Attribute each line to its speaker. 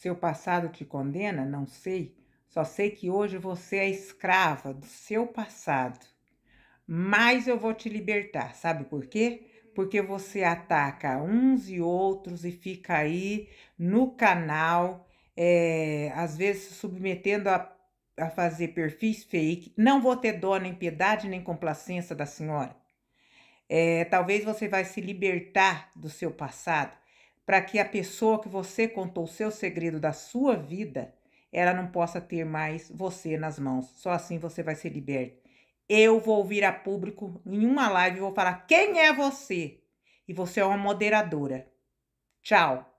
Speaker 1: Seu passado te condena? Não sei. Só sei que hoje você é escrava do seu passado. Mas eu vou te libertar, sabe por quê? Porque você ataca uns e outros e fica aí no canal, é, às vezes se submetendo a, a fazer perfis fake. Não vou ter dó nem piedade nem complacência da senhora. É, talvez você vai se libertar do seu passado para que a pessoa que você contou o seu segredo da sua vida, ela não possa ter mais você nas mãos. Só assim você vai ser liberto. Eu vou vir a público em uma live e vou falar quem é você. E você é uma moderadora. Tchau.